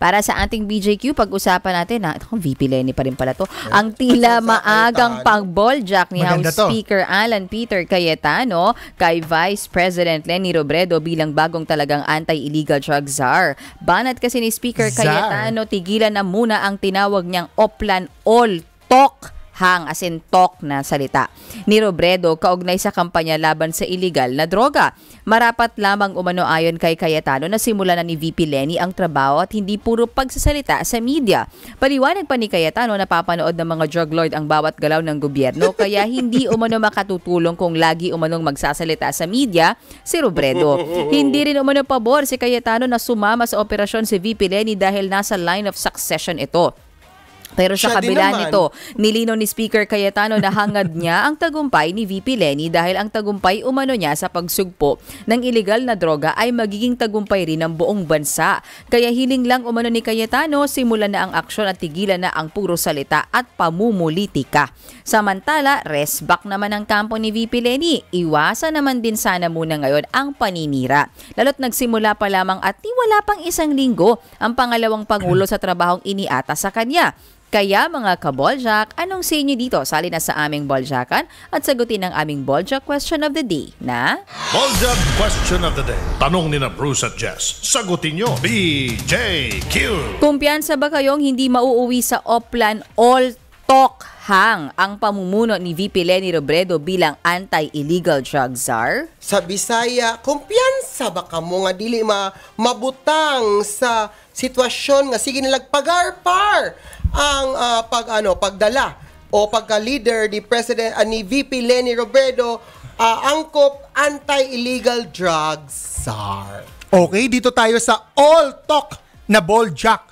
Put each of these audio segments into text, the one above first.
Para sa ating BJQ, pag-usapan natin, ah, na, ito, VP Lenny pa rin pala to, yeah. ang tila maagang pag-balljack ni Maganda House to. Speaker Alan Peter Cayetano kay Vice President Lenny Robredo bilang bagong talagang anti-illegal drug czar. Banat kasi ni Speaker czar. Cayetano, tigilan na muna ang tinawag niyang Oplan All Talk hang as in talk na salita. Ni Robredo kaugnay sa kampanya laban sa iligal na droga. Marapat lamang umano ayon kay Cayetano na simula na ni VP Lenny ang trabaho at hindi puro pagsasalita sa media. Paliwanag pa ni Cayetano na papanood ng mga drug lord ang bawat galaw ng gobyerno kaya hindi umano makatutulong kung lagi umanong magsasalita sa media si Robredo. hindi rin umano pabor si Cayetano na sumama sa operasyon si VP Lenny dahil nasa line of succession ito. Pero sa kabila nito, nilino ni Speaker Cayetano na hangad niya ang tagumpay ni VP Lenny dahil ang tagumpay umano niya sa pagsugpo ng ilegal na droga ay magiging tagumpay rin ng buong bansa. Kaya hiling lang umano ni Cayetano, simulan na ang aksyon at tigilan na ang puro salita at pamumulitika. Samantala, rest back naman ang kampo ni VP Lenny. Iwasan naman din sana muna ngayon ang paninira. Lalo't nagsimula pa lamang at wala pang isang linggo ang pangalawang pangulo sa trabahong iniata sa kanya. Kaya mga kaboljak, anong sa inyo dito? Sali na sa aming boljakan at sagutin ang aming boljak question of the day na... Boljak question of the day. Tanong ni na Bruce at Jess. Sagutin niyo. BJQ! Kumpiyansa ba kayong hindi mauuwi sa Oplan all tokhang ang pamumuno ni VP Leni Robredo bilang anti-illegal drug czar? Sa Bisaya, kumpiyansa ba ka mo nga dili ma mabutang sa sitwasyon nga sige nilagpagarpar ang uh, pag ano pagdala o pagka-leader ni President uh, ni VP Leni Robredo uh, angkop anti-illegal drug czar. Okay, dito tayo sa all talk na ball jack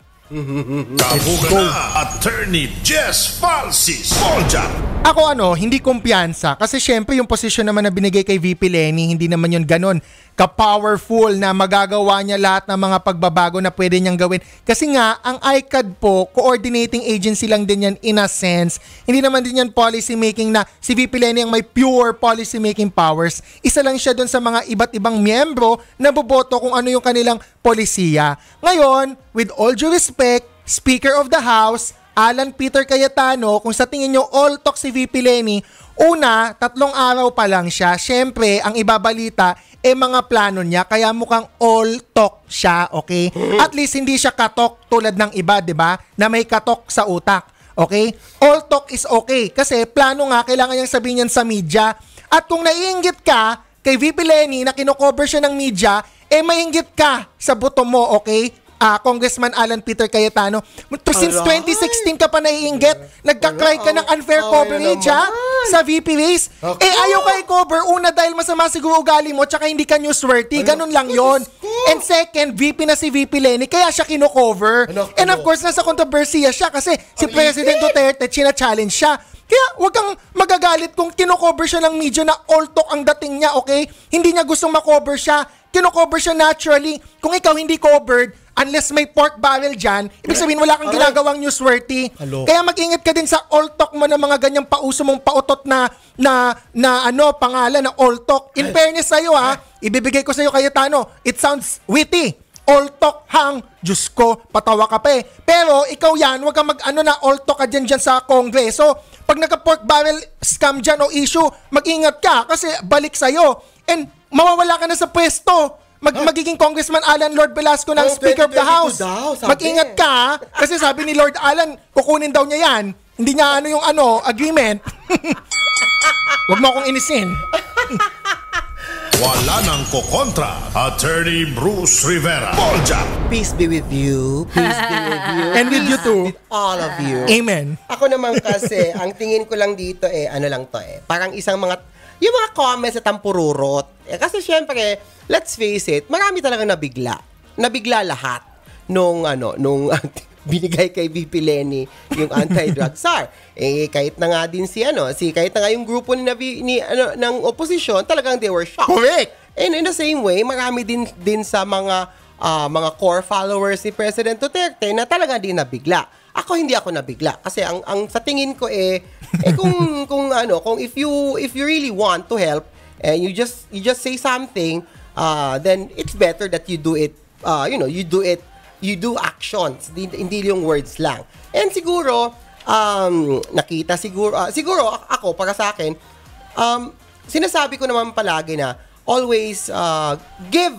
Tabo ka na, Attorney Jess Falsis Poljan. Ako ano, hindi kumpiyansa. Kasi syempre yung position naman na binigay kay VP Lenny, hindi naman yun ganun kapowerful na magagawa niya lahat ng mga pagbabago na pwede niyang gawin. Kasi nga, ang ICAD po, coordinating agency lang din yan in a sense. Hindi naman din yan policy making na si VP Lenny ang may pure policy making powers. Isa lang siya doon sa mga iba't ibang miyembro na boboto kung ano yung kanilang polisiya. Ngayon, with all due respect, Speaker of the House, Alan Peter Cayetano, kung sa tingin nyo all talk si VP Lenny, una, tatlong araw pa lang siya, syempre, ang ibabalita, eh mga plano niya, kaya mukhang all talk siya, okay? Hmm. At least hindi siya katok tulad ng iba, di ba? Na may katok sa utak. Okay? All talk is okay. Kasi plano nga, kailangan niyang sabihin yan sa media. At kung naiingit ka kay VP Lenny na kinocover siya ng media, eh mainggit ka sa buto mo, okay? uh, Congressman Alan Peter Cayetano. To, since 2016 ka pa naiinggit, nagka-cry ka ng unfair coverage ha, sa VP race. Okay. Eh ayaw kay i-cover. Una dahil masama siguro ugali mo tsaka hindi ka newsworthy. Ano? Ganun lang yon. And second, VP na si VP Lenny kaya siya kino-cover. Ano, ano? And of course, nasa kontrobersiya siya kasi si President Duterte china-challenge siya. Kaya wag kang magagalit kung kinocover siya ng media na all talk ang dating niya, okay? Hindi niya gustong makover siya, kinocover siya naturally. Kung ikaw hindi covered, unless may pork barrel dyan, ibig sabihin wala kang ginagawang newsworthy. Hello. Kaya mag-ingat ka din sa all talk mo ng mga ganyang pauso mong pautot na na na ano pangalan na all talk. In fairness sa iyo ha, ibibigay ko sa iyo kayo Tano. It sounds witty. All talk hang, Diyos ko, patawa ka pa eh. Pero ikaw yan, wag kang mag ano na all talk ka dyan, dyan sa kongreso. Pag naka pork barrel scam dyan o issue, mag-ingat ka kasi balik sa'yo. And mawawala ka na sa pwesto. Mag, huh? Oh. magiging Congressman Alan Lord Velasco ng oh, Speaker of the House. Daw, Mag-ingat ka, kasi sabi ni Lord Alan, kukunin daw niya yan. Hindi niya ano yung ano, agreement. Huwag mo akong inisin. Wala nang kokontra, Attorney Bruce Rivera. Bolja! Peace be with you. Peace be with you. And with you too. With all of you. Amen. Ako naman kasi, ang tingin ko lang dito eh, ano lang to eh, parang isang mga yung mga comments at ang Eh, kasi syempre, let's face it, marami talaga nabigla. Nabigla lahat nung ano, nung binigay kay VP Lenny yung anti-drug czar. eh kahit na nga din si ano, si kahit na nga yung grupo ni, ni ano ng opposition, talagang they were shocked. Correct. And in the same way, marami din din sa mga uh, mga core followers ni President Duterte na talaga din nabigla. Ako hindi ako nabigla kasi ang ang sa tingin ko eh eh kung kung ano, kung if you if you really want to help and eh, you just you just say something, uh, then it's better that you do it uh, you know, you do it you do actions, hindi, hindi yung words lang. And siguro um, nakita siguro uh, siguro ako para sa akin um, sinasabi ko naman palagi na always uh, give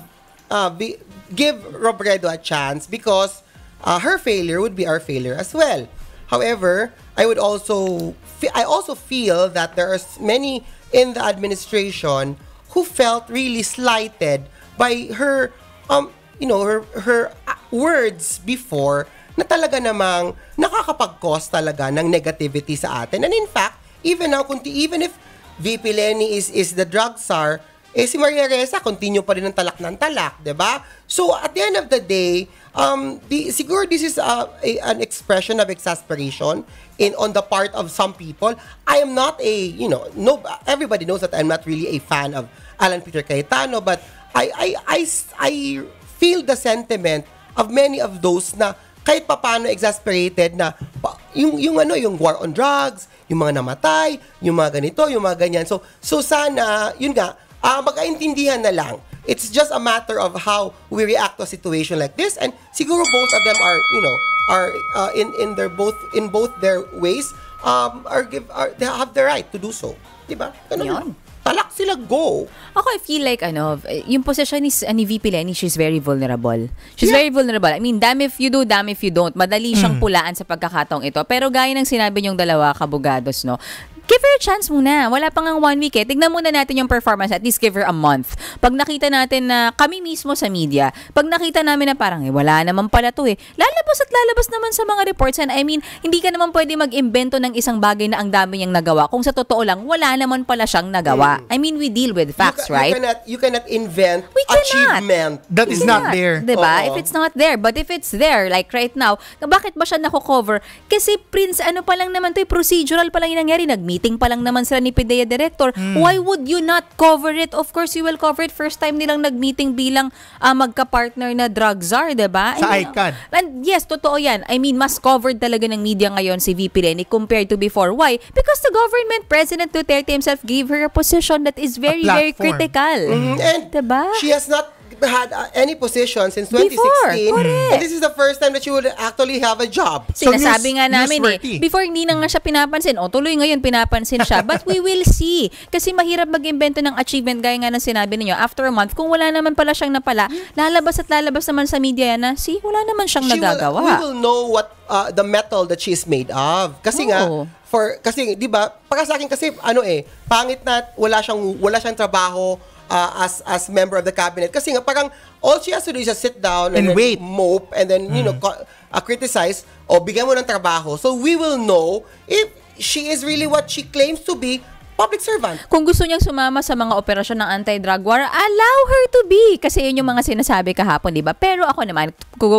uh, be, give Robredo a chance because uh, her failure would be our failure as well. However, I would also I also feel that there are many in the administration who felt really slighted by her um you know her her uh, words before na talaga namang nakakapag-cause talaga ng negativity sa atin. And in fact, even now, kunti, even if VP Lenny is, is the drug czar, eh si Maria Reza, continue pa rin ang talak ng talak, 'di ba? So at the end of the day, um the, siguro this is a, uh, a, an expression of exasperation in on the part of some people. I am not a, you know, no everybody knows that I'm not really a fan of Alan Peter Cayetano, but I I I I feel the sentiment of many of those na kahit papaano exasperated na yung yung ano yung war on drugs, yung mga namatay, yung mga ganito, yung mga ganyan. So so sana yun nga uh, magkaintindihan na lang. It's just a matter of how we react to a situation like this and siguro both of them are, you know, are uh, in in their both in both their ways um are give are, they have the right to do so. 'Di ba? Ganun. Talak sila go. Ako I feel like ano, yung position ni, ni VP Lenny, she's very vulnerable. She's yeah. very vulnerable. I mean, damn if you do, damn if you don't. Madali siyang mm. pulaan sa pagkakataong ito. Pero gaya ng sinabi niyong dalawa kabugados, no give her a chance muna. Wala pa ngang one week eh. Tignan muna natin yung performance. At least give her a month. Pag nakita natin na kami mismo sa media, pag nakita namin na parang eh, wala naman pala to eh, lalabas at lalabas naman sa mga reports. And I mean, hindi ka naman pwede mag-imbento ng isang bagay na ang dami niyang nagawa. Kung sa totoo lang, wala naman pala siyang nagawa. Mm. I mean, we deal with facts, you ca- right? You cannot, you cannot invent we cannot. achievement. That is not there. Diba? Oo. If it's not there. But if it's there, like right now, bakit ba siya nako-cover? Kasi Prince, ano pa lang naman to, eh, procedural pa lang yung nangyari. nag meeting pa lang naman sila ni PDEA Director. Mm. Why would you not cover it? Of course, you will cover it. First time nilang nag-meeting bilang uh, magka-partner na drug czar, ba? Sa I And yes, totoo yan. I mean, mas covered talaga ng media ngayon si VP Rene compared to before. Why? Because the government, President Duterte himself gave her a position that is very, very critical. Mm-hmm. And diba? she has not had uh, any position since 2016. Before, And this is the first time that she would actually have a job. So Sinasabi news, nga namin eh, before hindi na nga siya pinapansin, o tuloy ngayon pinapansin siya. But we will see. Kasi mahirap mag-invento ng achievement gaya nga ng sinabi niyo after a month. Kung wala naman pala siyang napala, lalabas at lalabas naman sa media yan na, see, wala naman siyang she nagagawa. Will, we will know what uh, the metal that she's made of. Kasi Oo. nga, for kasi 'di ba? Para sa akin kasi ano eh, pangit na wala siyang wala siyang trabaho, uh, as as member of the cabinet kasi nga parang all she has to do is just sit down and, and wait mope and then you mm. know uh, criticize o bigyan mo ng trabaho so we will know if she is really what she claims to be public servant. Kung gusto niyang sumama sa mga operasyon ng anti-drug war, allow her to be. Kasi yun yung mga sinasabi kahapon, di ba? Pero ako naman,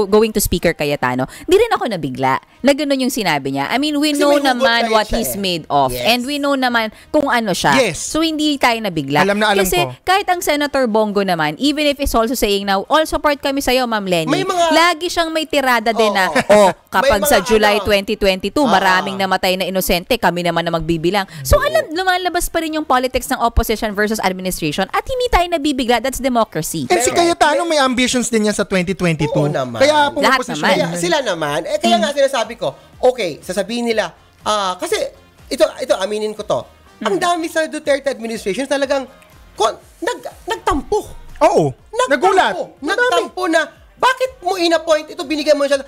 going to Speaker Cayetano, di rin ako nabigla na ganun yung sinabi niya. I mean, we Kasi know naman what he's eh. made of. Yes. And we know naman kung ano siya. Yes. So, hindi tayo nabigla. Alam na alam Kasi ko. kahit ang Senator Bongo naman, even if he's also saying now, all support kami sa'yo, Ma'am Lenny. May mga... Lagi siyang may tirada oh, din na, oh, kapag sa July ano, 2022, ah, maraming namatay na inosente, kami naman na magbibilang. So, alam, lumalabas pa rin yung politics ng opposition versus administration at hindi tayo nabibigla. That's democracy. And si Cayetano, may ambitions din yan sa 2022. Oo naman. Kaya pumapos siya. Naman. Kaya, sila naman. Eh, kaya nga hmm. sinasabi sabi ko, okay, sasabihin nila, ah, kasi ito, ito, aminin ko to. Mm. Ang dami sa Duterte administration talagang kon, nag, nagtampo. Oo. Nagtampo, nagulat. Nagtampo na, bakit mo inappoint ito, binigyan mo siya.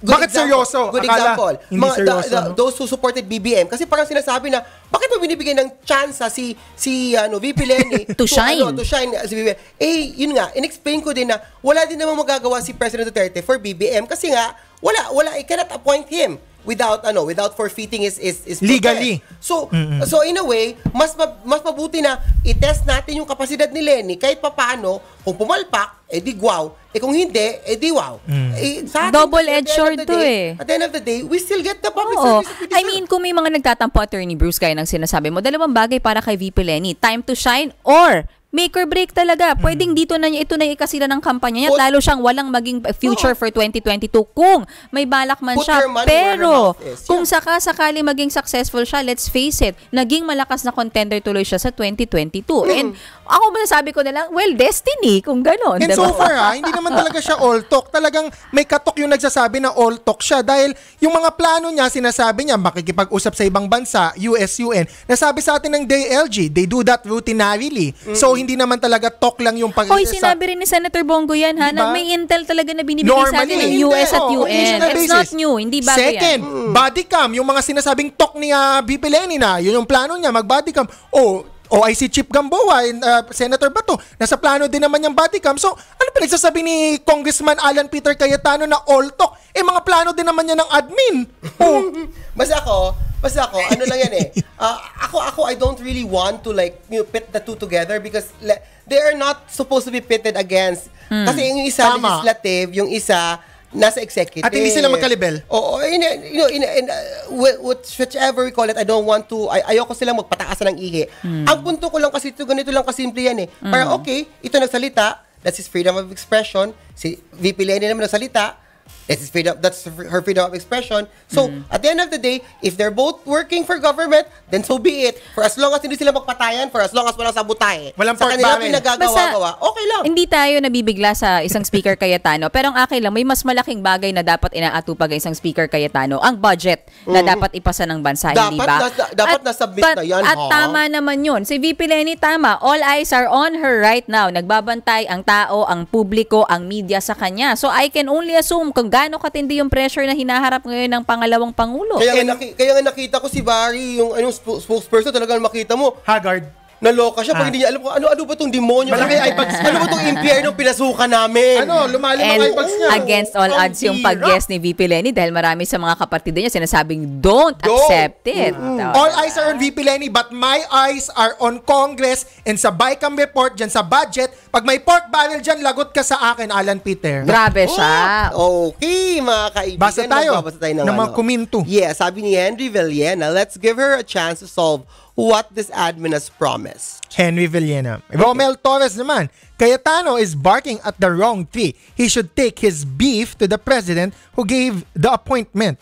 Good Bakit example, seryoso? Good Akala, example. Hindi mga, seryoso, the, the, no? Those who supported BBM. Kasi parang sinasabi na, bakit mo binibigyan ng chance si, si ano, VP Lenny to, to, shine. Ano, to shine uh, si BBM. Eh, yun nga, inexplain ko din na wala din namang magagawa si President Duterte for BBM kasi nga, wala, wala, I eh, cannot appoint him without ano without forfeiting is is, is legally. So mm-hmm. so in a way, mas ma- mas mabuti na i-test natin yung kapasidad ni Lenny kahit papaano kung pumalpak edi eh, wow, eh kung hindi edi eh, wow. Mm. Eh, Double edged sword to eh. At the end of the day, we still get the public Oo. service. I mean, kung may mga nagtatampo attorney Bruce kaya ng sinasabi mo, dalawang bagay para kay VP Lenny, time to shine or make or break talaga. Pwedeng mm. dito na niya, ito na ikasila ng kampanya niya. Put, lalo siyang walang maging future oh, for 2022 kung may balak man siya. Pero yeah. kung saka-sakali maging successful siya, let's face it, naging malakas na contender tuloy siya sa 2022. Mm. And ako masasabi ko na lang, well, destiny kung gano'n. And diba? so far, ha, ah, hindi naman talaga siya all talk. Talagang may katok yung nagsasabi na all talk siya dahil yung mga plano niya, sinasabi niya, makikipag-usap sa ibang bansa, US, UN. Nasabi sa atin ng DLG, they do that routinarily. Mm-hmm. So, hindi naman talaga talk lang yung pag Hoy, sinabi rin ni Senator Bongo yan ha, diba? na may intel talaga na binibigay Normally, sa atin ng US at oh, UN. It's not new, hindi bago Second, yan. Second, hmm. body cam, yung mga sinasabing talk ni uh, ah, BP Lenina, yun yung plano niya, mag body cam. Oh, o ay si Chip Gamboa, uh, Senator Bato, nasa plano din naman yung body cam. So, ano pa nagsasabi ni Congressman Alan Peter Cayetano na all talk? Eh, mga plano din naman niya ng admin. Oh. Mas ako, Basta ako, ano lang yan eh. Uh, ako, ako, I don't really want to like, you know, pit the two together because le- they are not supposed to be pitted against. Hmm. Kasi yung isa Tama. legislative, yung isa nasa executive. At hindi sila magkalibel? Oo. In, you know, in, in, uh, whichever we call it, I don't want to, ay, ayoko silang magpatakasan ng ihi. Hmm. Ang punto ko lang kasi, ito, ganito lang kasimple yan eh. Hmm. Para okay, ito nagsalita, that's his freedom of expression. Si VP Lenny naman nagsalita, That's freedom. That's her freedom of expression. So mm-hmm. at the end of the day, if they're both working for government, then so be it. For as long as hindi sila magpatayan, for as long as walang sabutay, walang sa kanila pinagagawa-gawa, okay lang. Hindi tayo nabibigla sa isang speaker Cayetano. Pero ang akin lang, may mas malaking bagay na dapat inaatupag ang isang speaker Cayetano, ang budget mm-hmm. na mm. dapat ipasa ng bansa, dapat, hindi ba? Na, dapat at, nasubmit na yan. At ha? tama naman yun. Si VP Lenny, tama. All eyes are on her right now. Nagbabantay ang tao, ang publiko, ang media sa kanya. So I can only assume kung gaano katindi yung pressure na hinaharap ngayon ng pangalawang pangulo. Kaya nga, naki, kaya nga nakita ko si Barry, yung anong spokesperson talaga makita mo. Haggard naloka siya. Pag ah. hindi niya alam ko, ano, ano ba itong demonyo? Ano ba iPads? Ano ba itong impyerno pinasukan namin? Ano, lumalim ang And iPads niya. against all Ang odds yung pag-guess ni VP Lenny dahil marami sa mga kapatid niya sinasabing don't Don't. accept it. Tama. All eyes are on VP Lenny but my eyes are on Congress and sa Bicam report dyan sa budget, pag may pork barrel dyan, lagot ka sa akin, Alan Peter. Grabe siya. Oh, okay, mga kaibigan. Basta tayo. Nagbabasa tayo ng, ng mga ano. komento. Yeah, sabi ni Henry Villena, let's give her a chance to solve what this admin has promised. Henry Villena. Romel Torres naman, Cayetano is barking at the wrong tree. He should take his beef to the president who gave the appointment.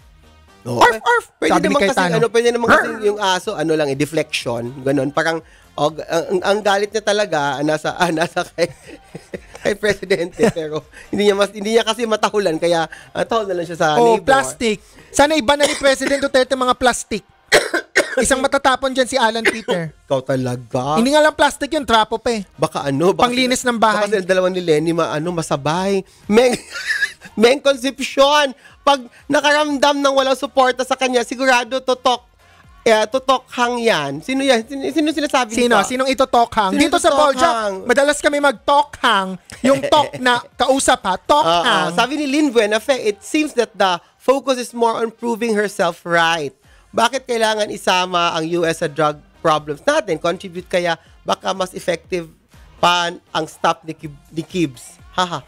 Oh, arf, arf! Pwede Sabi naman kasi, ano, pwede naman kasi yung aso, ano lang, eh, deflection, ganun. Parang, og, ang, ang, galit niya talaga, ah, nasa, ah, nasa kay, kay presidente, pero hindi niya, mas, hindi niya kasi matahulan, kaya uh, na lang siya sa oh, labor. plastic. Sana iba na ni President Duterte mga plastic. Isang matatapon dyan si Alan Peter. Ikaw talaga. Hindi nga lang plastic yun, trapo pa eh. Baka ano. Baka, Panglinis ng bahay. Baka sila dalawa ni Lenny, ma, ano, masabay. Meng, Meng Concepcion, pag nakaramdam ng walang suporta sa kanya, sigurado tutok. eh, tutok hang yan. Sino yan? Sino, sino sinasabi Sino? Ka? Sinong itotokhang? Sino Dito sa Boljak, madalas kami hang. Yung talk na kausap ha, tokhang. Uh, uh, sabi ni Lynn Buenafe, it seems that the focus is more on proving herself right bakit kailangan isama ang US sa drug problems natin? Contribute kaya baka mas effective pa ang stop ni, Kib- ni Kibs. Haha.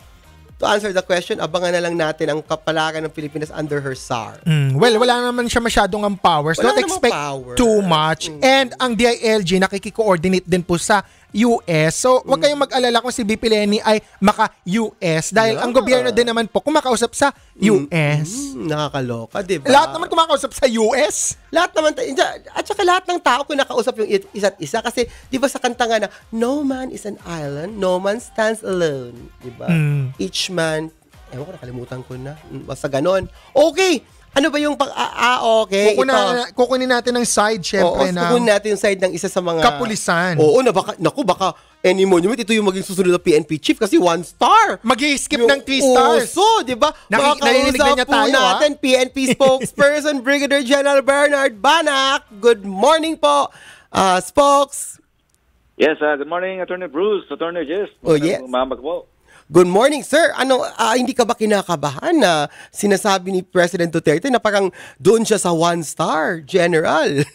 To answer the question, abangan na lang natin ang kapalaran ng Pilipinas under her SAR. Mm, well, wala naman siya masyadong ang powers. Wala Not expect power. too much. Mm. And ang DILG nakikikoordinate din po sa US. So, wag mm. kayong mag-alala kung si BP Lenny ay maka-US dahil yeah. ang gobyerno din naman po kumakausap sa mm. US. Mm, nakakaloka, di ba? Lahat naman kumakausap sa US. Lahat naman, at saka lahat ng tao kung nakausap yung isa't isa kasi di ba sa kanta nga na, no man is an island, no man stands alone. Di ba? Mm. Each man, ewan ko, nakalimutan ko na. Mm, basta ganon. Okay, ano ba yung pag ah, ah okay, Kukuna, ito. Kukunin natin ng side syempre Oo, na kukunin natin yung side ng isa sa mga kapulisan. Oo, na baka naku baka any monument ito yung maging susunod na PNP chief kasi one star. Magi-skip ng three stars. So, di ba? Naki- narinig na niya po tayo, ha? Ah. natin PNP spokesperson Brigadier General Bernard Banak. Good morning po. Uh, spokes. Yes, uh, good morning, Attorney Bruce, Attorney Jess. Oh, yes. Mamak po. Good morning, sir. Ano, uh, hindi ka ba kinakabahan na sinasabi ni President Duterte na parang doon siya sa one-star general?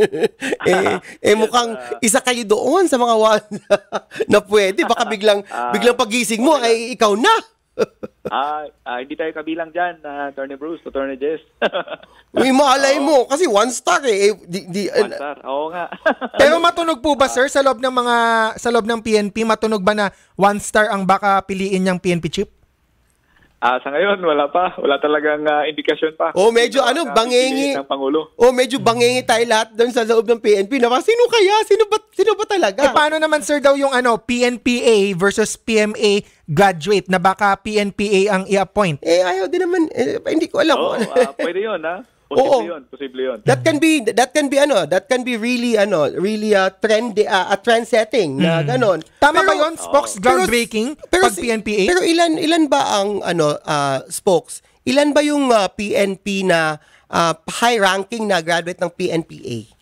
eh, eh mukhang ah. isa kayo doon sa mga one na pwede. Baka biglang, ah. biglang pagising mo ay ikaw na. Ah, ah, hindi tayo kabilang diyan, ah, Attorney Bruce, Attorney Jess. Uy, maalay mo. Kasi one star eh. eh, Di, di, One eh, star, oo nga. pero matunog po ba sir sa loob ng mga sa loob ng PNP matunog ba na one star ang baka piliin niyang PNP chip? Ah, sa ngayon wala pa, wala talagang uh, indikasyon pa. Oh, medyo ano, uh, bangengi. Ng Pangulo. Oh, medyo bangengi tayo lahat doon sa loob ng PNP. Napa, sino kaya? Sino ba sino ba talaga? Eh paano naman sir daw yung ano, PNPA versus PMA graduate na baka PNPA ang i-appoint? Eh ayaw din naman, eh, hindi ko alam. Oh, uh, pwede 'yon, ha. Ah. Posible Oo. yun, possible yun. That can be that can be ano, that can be really ano, really a trend uh, a trend setting na mm. ganun. Tama pero, ba 'yon? Spokes groundbreaking pero, pag PNP. Pero ilan ilan ba ang ano uh, spokes? Ilan ba yung uh, ah, PNP na uh, high ranking na graduate ng PNPA?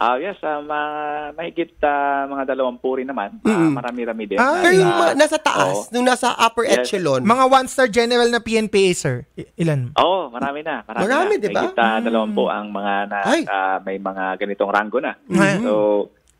Ah, yes, ah, ma- mahigit ah, mga dalawang puri naman. Ah, marami-rami din. Ah, kayo yung ma- nasa taas, nung nasa upper Yes. echelon. Mga one-star general na PNPA, sir. I- ilan? Oo, oh, marami na. Marami, Marami, na. di ba? Mahigit ah, mm. dalawang po ang mga na, Ay. Ah, may mga ganitong rango na. Mm. So,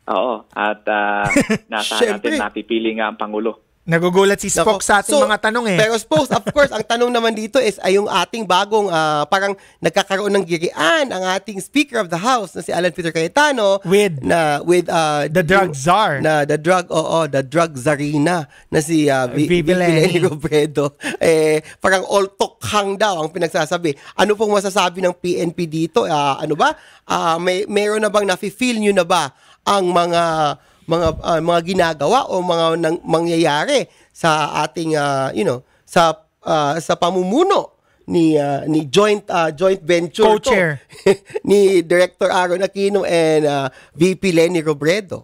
oo. At ah, nasa natin napipili nga ang Pangulo. Nagugulat si Spokes Nako. sa ating so, mga tanong eh. Pero Spokes, of course, ang tanong naman dito is ay yung ating bagong uh, parang nagkakaroon ng girian ang ating Speaker of the House na si Alan Peter Cayetano with na with uh, the drug czar na the drug oo, the drug czarina na si uh, ah, Vivileni Robredo eh parang all talk hang daw ang pinagsasabi. Ano pong masasabi ng PNP dito? Uh, ano ba? Uh, may meron na bang nafi-feel niyo na ba ang mga mga uh, mga ginagawa o mga nang, mangyayari sa ating uh, you know sa uh, sa pamumuno ni uh, ni joint uh, joint venture co-chair ni Director Aaron Aquino and uh, VP Lenny Robredo.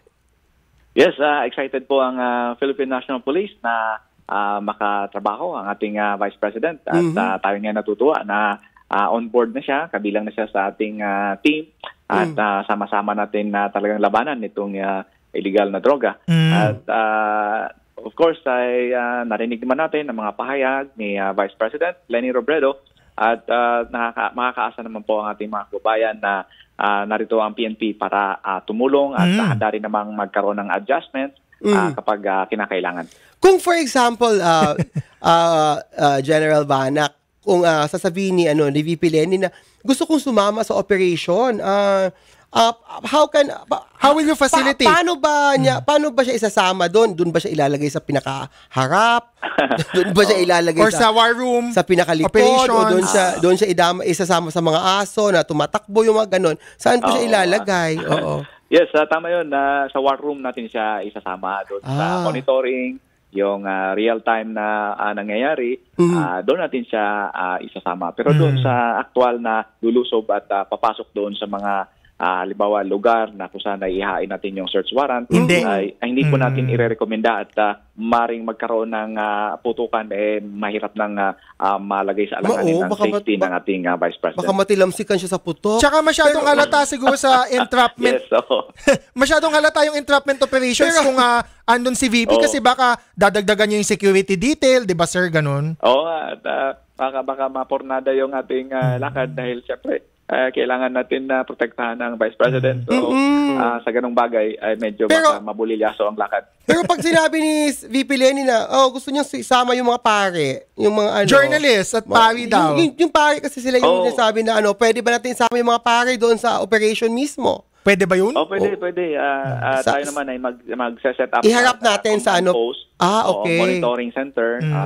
Yes, uh, excited po ang uh, Philippine National Police na uh, makatrabaho ang ating uh, Vice President at mm-hmm. uh, tayo nga natutuwa na uh, on board na siya, kabilang na siya sa ating uh, team at mm. uh, sama-sama natin na uh, talagang labanan nitong uh, illegal na droga. Mm. At uh, of course, ay uh, narinig naman natin ang mga pahayag ni uh, Vice President Lenny Robredo at uh, nakaka- makakaasa naman po ang ating mga kabayan na uh, narito ang PNP para uh, tumulong at mm. handa rin namang magkaroon ng adjustments uh, mm. kapag uh, kinakailangan. Kung for example, uh, uh, uh, General Banak, kung uh, sasabihin ni ano ni VP Lenny na gusto kong sumama sa operation, uh, uh, how can uh, how will you facilitate? Pa- paano ba niya hmm. paano ba siya isasama doon? Doon ba siya ilalagay sa pinakaharap? doon ba siya oh. ilalagay or sa, sa war room? Sa pinakalikod o doon siya doon siya idama, isasama sa mga aso na tumatakbo yung mga ganun. Saan po siya ilalagay? Oo. Yes, uh, tama 'yun. Uh, sa war room natin siya isasama doon ah. sa monitoring yung uh, real time na uh, nangyayari mm uh, doon natin siya uh, isasama pero mm doon hmm. sa actual na lulusob at uh, papasok doon sa mga uh, halimbawa lugar na kung saan ihain natin yung search warrant hindi. ay, hindi po natin mm. ire-recommenda at uh, maring magkaroon ng uh, putukan eh mahirap nang uh, uh, malagay sa alanganin ng safety ng ating uh, Vice President. Baka matilamsikan siya sa putok. Tsaka masyadong Pero, halata siguro sa entrapment. yes, oh. masyadong halata yung entrapment operations Pero, kung uh, andun si VP oh. kasi baka dadagdagan niya yung security detail, 'di ba sir, ganun? Oo, oh, at, uh, baka baka mapornada yung ating uh, lakad dahil syempre uh, kailangan natin na protektahan ang Vice President. So, uh, sa ganung bagay, ay medyo pero, baka mabulilyaso ang lakad. Pero pag sinabi ni VP Lenny na, oh, gusto niya isama yung mga pare, yung mga ano, journalist at pari daw. Yung, yung pare kasi sila yung oh. sabi na ano, pwede ba natin isama yung mga pare doon sa operation mismo? Pwede ba yun? Oh, pwede, oh. pwede. Uh, uh, tayo naman ay mag, mag-set up. Iharap na, natin uh, sa ano? Post, ah, okay. O, monitoring center. Mm. Uh,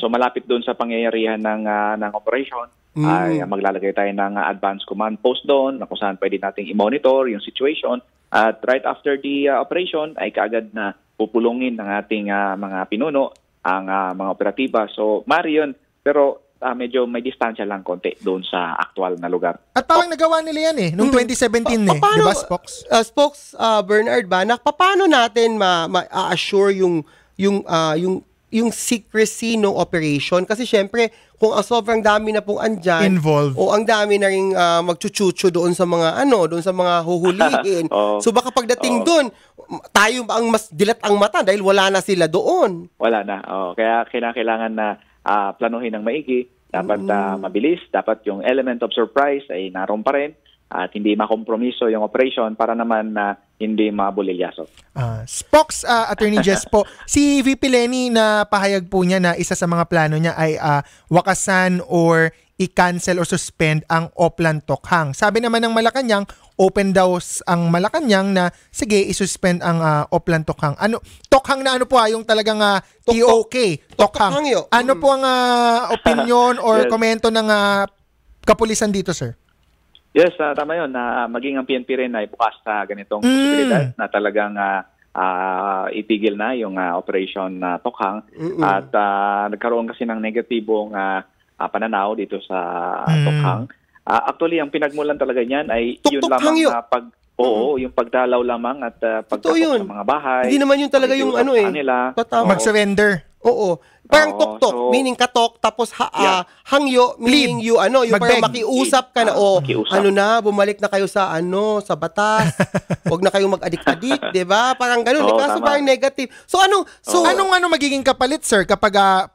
so, so, malapit doon sa pangyayarihan ng, uh, ng operation. Mm. Ay maglalagay tayo ng uh, advanced command post doon na kung saan pwede nating i-monitor yung situation. At right after the uh, operation ay kaagad na pupulungin ng ating uh, mga pinuno ang uh, mga operatiba. So, mari yun. Pero uh, medyo may distansya lang konti doon sa actual na lugar. At parang oh. nagawa nila yan eh, noong mm-hmm. 2017 pa- eh. Paano, diba, Spokes? Uh, Spokes, uh, Bernard ba, na, paano natin ma-assure ma yung, yung, uh, yung, yung secrecy ng operation? Kasi syempre, kung uh, sobrang dami na pong andyan Involved. o ang dami na ring uh, ah, magchuchucho doon sa mga ano, doon sa mga huhulihin. oh. So baka pagdating oh. doon, tayo ang mas dilat ang mata dahil wala na sila doon. Wala na. Oh, kaya kinakailangan na uh, planuhin ng maigi. Dapat ah, mm. uh, mabilis, dapat yung element of surprise ay naroon pa rin at hindi makompromiso yung operation para naman na uh, hindi mabulilyaso. Uh, ah, Spokes, uh, ah, Attorney Jess po, si VP Lenny na pahayag po niya na isa sa mga plano niya ay uh, wakasan or i-cancel or suspend ang Oplan Tokhang. Sabi naman ng Malacanang, open daw ang Malacanang na sige, i-suspend ang uh, Oplan Tokhang. Ano, Tokhang na ano po ha, yung talagang uh, TOK, Tokhang. Ano po ang uh, opinion or yes. komento ng uh, kapulisan dito, sir? Yes, uh, tama yun. Uh, maging ang PNP rin ay bukas sa ganitong mm. posibilidad na talagang uh, uh, itigil na yung uh, Operation uh, Tokhang. Mm-mm. At uh, nagkaroon kasi ng negatibong uh, uh, pananaw dito sa mm. Tokhang. Uh, actually, ang pinagmulan talaga niyan ay Tuk-tuk yun lamang yun. Uh, pag Oo, mm-hmm. yung pagdalaw lamang at uh, pagtakot sa mga bahay. Hindi naman yun talaga yung ano eh. Nila. Patama. Mag-surrender. Oo. Parang Oo, tok-tok, so- meaning katok, tapos ha, ah, Yeah. hangyo, meaning you, ano, yung Magbeg. parang makiusap ka na, ah, o, oh, Makiusap. ano na, bumalik na kayo sa, ano, sa batas, wag na kayong mag-addict-addict, di ba? Parang ganun, Oo, kaso tama. parang negative. So, ano so, Oo. anong ano magiging kapalit, sir, kapag ah,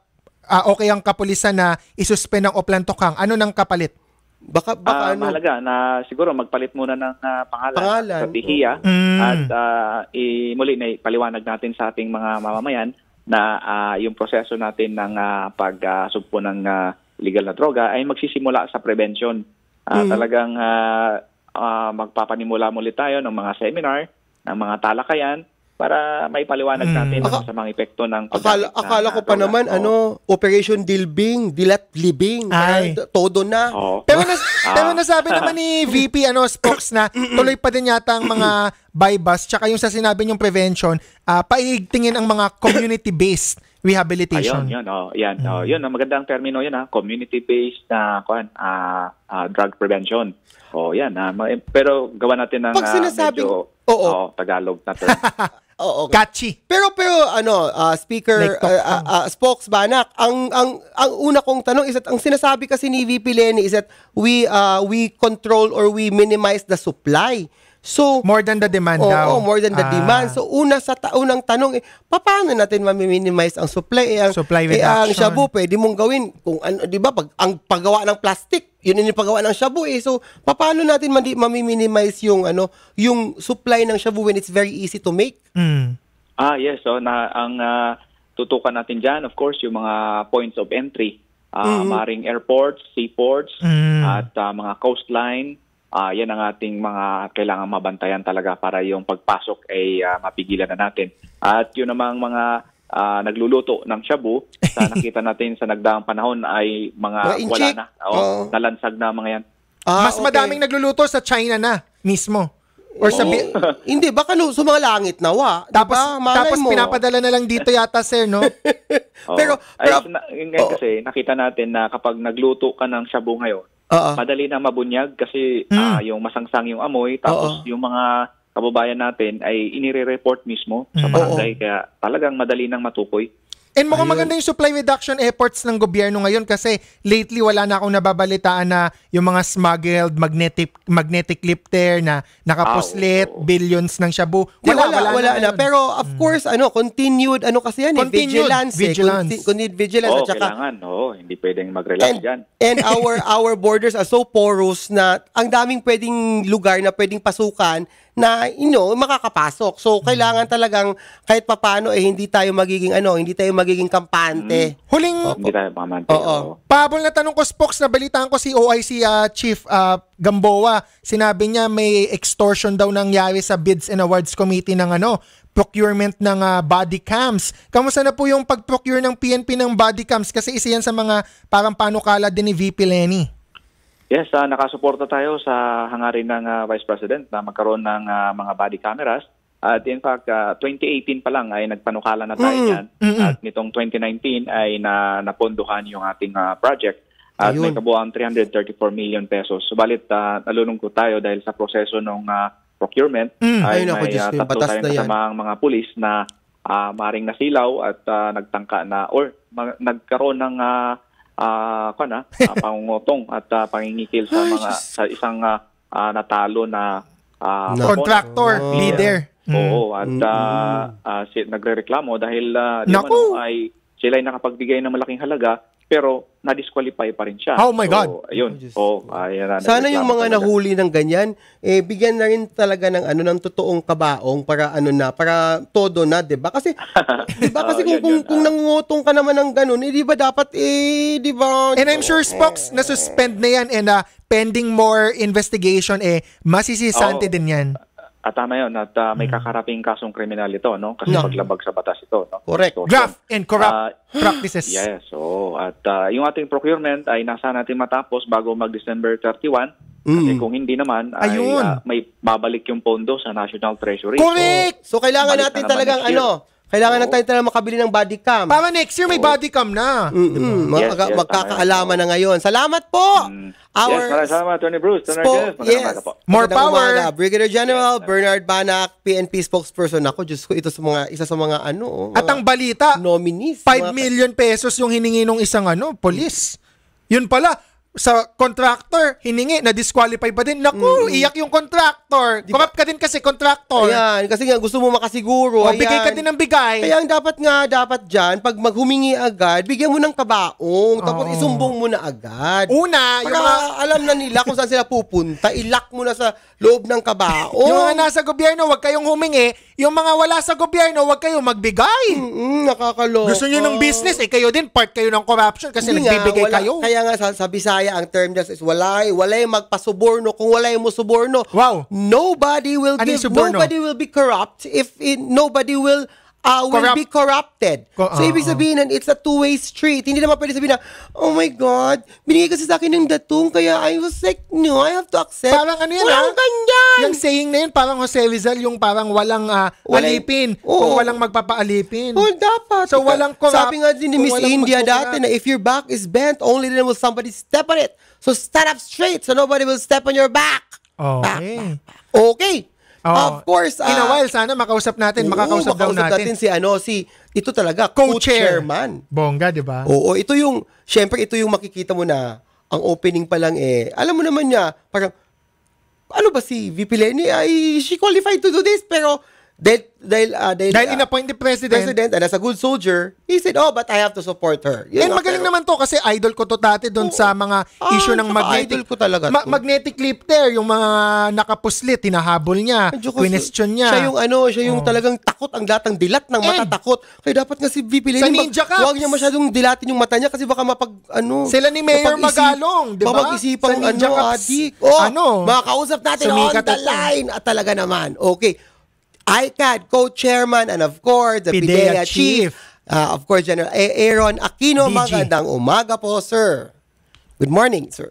ah, okay ang kapulisan na isuspend ang oplantok ano nang kapalit? baka, baka, Ah, ano, Mahalaga na siguro magpalit muna ng ah, pangalan, Pangalan. sa bihiya Mm. at ah, i- muli na paliwanag natin sa ating mga mamamayan na uh, yung proseso natin ng uh, ah, pag-sumpo uh, ng uh, legal na droga ay magsisimula sa prevention. Uh, mm. Talagang uh, uh, magpapanimula muli tayo ng mga seminar, ng mga talakayan, para may paliwanag hmm. natin mm. ano, sa mga epekto ng akala, na, akala ko pa naman na, ano Operation Dilbing, Dilat Libing, Ay. todo na. Oh. Pero nas, ah. pero nasabi naman ni VP ano spokes na tuloy pa din yata ang mga by bus tsaka yung sa sinabi yung prevention, uh, paigtingin ang mga community-based rehabilitation. Ayun, yun, oh, yan, mm. oh, yun, ang magandang termino yun, ah, community-based na, kuan, uh, ah, uh, ah, drug prevention. Oh, yan, ah, pero gawa natin ng Pag sinasabing, uh, medyo, oo, oh, Tagalog na term. Oo. Catchy. Pero pero ano, uh, speaker, uh, uh, uh, spokesbanak, ang ang ang una kong tanong is that ang sinasabi kasi ni VP Leni is that we uh, we control or we minimize the supply. So more than the demand oh, daw. Oh, more than the ah. demand. So una sa ta- unang tanong eh, paano natin ma-minimize ang supply eh, ang, supply reduction. eh, ang shabu pwede mong gawin kung ano 'di ba pag ang paggawa ng plastic yun yung paggawa ng shabu eh. So, paano natin mandi, mamiminimize yung, ano, yung supply ng shabu when it's very easy to make? Mm. Ah, yes. So, na, ang uh, tutukan natin dyan, of course, yung mga points of entry. Uh, mm-hmm. Maring airports, seaports, mm. at uh, mga coastline. Uh, yan ang ating mga kailangan mabantayan talaga para yung pagpasok ay uh, mapigilan na natin. At yun namang mga uh, nagluluto ng shabu. Sa nakita natin sa nagdaang panahon ay mga well, wala na. O, oh. Nalansag na mga yan. Ah, Mas okay. madaming nagluluto sa China na mismo. Or sa bi- hindi baka no, sumalangit na wa. Tapos diba? tapos mo. pinapadala na lang dito yata sir, no? oh. Pero pero Ay, na, oh. kasi nakita natin na kapag nagluto ka ng shabu ngayon, Uh-oh. madali na mabunyag kasi mm. uh, yung masangsang yung amoy tapos Uh-oh. yung mga kababayan natin ay inire-report mismo sa mm. barangay. Oo. Kaya talagang madali nang matukoy. And mukhang maganda yung supply reduction efforts ng gobyerno ngayon kasi lately wala na akong nababalitaan na yung mga smuggled magnetic magnetic lifter na nakapuslit, oh, billions ng shabu. Wala, Di, wala, wala, wala Pero of mm. course, ano, continued, ano kasi yan, continued, eh, vigilance. vigilance. continued vigilance. Eh. Oo, oh, at saka, kailangan. Oo, hindi pwedeng mag-relax and, dyan. And our, our borders are so porous na ang daming pwedeng lugar na pwedeng pasukan na you know, makakapasok. So mm. kailangan talagang kahit papaano eh hindi tayo magiging ano, hindi tayo magiging kampante. Mm. Huling hindi tayo kampante. Oo. Pabol na tanong ko Spox, balitaan ko si OIC uh, ah, Chief uh, Gamboa, sinabi niya may extortion daw nangyari sa Bids and Awards Committee ng ano, procurement ng uh, body cams. Kamusta na po yung pag-procure ng PNP ng body cams kasi isa yan sa mga parang panukala din ni VP Lenny? Yes, uh, nakasuporta tayo sa hangarin ng uh, Vice President na magkaroon ng uh, mga body cameras. At in fact, uh, 2018 pa lang ay nagpanukala na tayo mm. yan. Mm-hmm. At nitong 2019 ay na, napondohan yung ating uh, project. At Ayun. may kabuang 334 million pesos. Subalit, uh, nalulungkot tayo dahil sa proseso ng uh, procurement mm, ay may ako, uh, tatlo tayong kasamang mga pulis na uh, maring nasilaw at uh, nagtangka na or mag- nagkaroon ng uh, uh, na, uh, pangungutong at uh, pangingikil sa mga sa isang uh, uh, natalo na uh, no. contractor, oh. leader. Oo, mm. at mm. uh, uh, si, nagrereklamo dahil uh, di man, ay sila ay nakapagbigay ng malaking halaga pero na-disqualify pa rin siya. Oh my so, God! Ayun. Oh, oh, ayun Sana yung mga talaga. nahuli ng ganyan, eh, bigyan na rin talaga ng, ano, ng totoong kabaong para ano na, para todo na, di ba? Kasi, di ba? Kasi oh, kung, yun, kung, yun, kung ah. nangungutong ka naman ng ganun, eh, di ba dapat, eh, di ba? And I'm sure Spox, na-suspend na yan and uh, pending more investigation, eh, masisisante oh. din yan. At ah, tama yun, at uh, may mm. kakarating kasong kriminal ito, no? Kasi no. paglabag sa batas ito, no? Correct. So, Graft and corrupt uh, practices. Yes, so, at uh, yung ating procurement ay nasa natin matapos bago mag-December 31. Mm. Kasi kung hindi naman, Ayun. ay uh, may babalik yung pondo sa National Treasury. Correct! So, so kailangan natin na talagang ano, kailangan Oo. ng tayo talaga makabili ng body cam. Para next year may Oo. body cam na. Mm-mm. Yes, Magka- yes, magkakaalaman na ngayon. Salamat po! Mm. Our yes, maraming salamat, Tony Bruce. Tony Spo- Arquez. Magandang yes. po. More Magandang power. umaga. Brigadier General Yes, Bernard Banak, PNP spokesperson. Ako, Diyos ko, ito sa mga, isa sa mga ano, oh, mga At ang balita, nominees. 5 million pesos yung hiningi nung isang ano, polis. Yun pala, sa contractor, hiningi, na-disqualify pa din. Naku, mm-hmm. iyak yung contractor. Diba? Kumap ka din kasi contractor. Ayan, kasi nga gusto mo makasiguro. O, oh, bigay ka din ng bigay. Kaya ang dapat nga, dapat dyan, pag maghumingi agad, bigyan mo ng kabaong, tapos oh. isumbong mo na agad. Una, Para yung mga... alam na nila kung saan sila pupunta, ilak mo na sa loob ng kabaong. yung mga nasa gobyerno, wag kayong humingi. Yung mga wala sa gobyerno, wag kayong magbigay. Mm-hmm, nakakaloka. Gusto nyo ng business, eh kayo din, part kayo ng corruption kasi Hindi nagbibigay nga, wala, kayo. Kaya nga, sabi sa Bisaya, ang term niya is walay, walay magpasuborno. Kung walay mo suborno, wow. nobody will ano give, suborno? nobody will be corrupt if it, nobody will uh, will Corrupt. be corrupted. Co- so, uh, ibig uh-huh. sabihin, uh, it's a two-way street. Hindi naman pwede sabihin na, oh my God, binigay kasi sa akin ng datong, kaya I was like, no, I have to accept. Parang ano yan, Walang ah? ganyan! Yung saying na yun, parang Jose Rizal, yung parang walang uh, alipin. Oo. O walang magpapaalipin. Oh, dapat. So, walang corrupt. Sabi nga din ni Miss India dati na if your back is bent, only then will somebody step on it. So, stand up straight so nobody will step on your back. Okay. Back, back, back. Okay. Oh, of course. Uh, in a ah, while, sana makausap natin, oo, makakausap, makakausap daw natin. natin. si ano, si, ito talaga, co co-chairman. Bongga, di ba? Oo, ito yung, syempre, ito yung makikita mo na, ang opening pa lang eh, alam mo naman niya, parang, ano ba si VP Lenny? Ay, she qualified to do this, pero dahil, dahil, uh, dahil, dahil uh, inappoint the president. President, and ah, as a good soldier, he said, oh, but I have to support her. You and know, magaling pero, naman to kasi idol ko to dati doon sa mga ah, issue ng magnetic. Idol ko talaga ma- to. magnetic lifter, yung mga nakapuslit, tinahabol niya, question niya. Siya yung ano, siya yung oh. talagang takot, ang datang dilat ng mata, and, takot. Kaya dapat nga si VP Lenin, mag, huwag niya masyadong dilatin yung mata niya kasi baka mapag, ano. Sila ni Mayor Magalong, di ba? Mapag-isipang ano, adik. Oh, ano? Makakausap natin Sumikat on the line. At talaga naman. Okay. ICAT co-chairman, and of course, the PIDEA, PIDEA chief. chief. Uh, of course, General Aaron Aquino. DG. Magandang umaga po, sir. Good morning, sir.